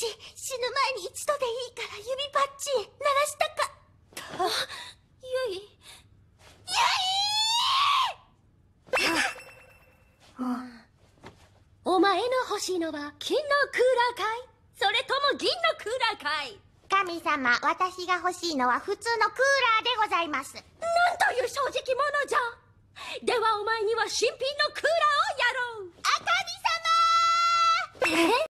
私死ぬ前に一度でいいから指パッチン鳴らしたかあゆいゆいお前の欲しいのは金のクーラーかいそれとも銀のクーラーかい神様私が欲しいのは普通のクーラーでございますなんという正直者じゃではお前には新品のクーラーをやろうあ神様え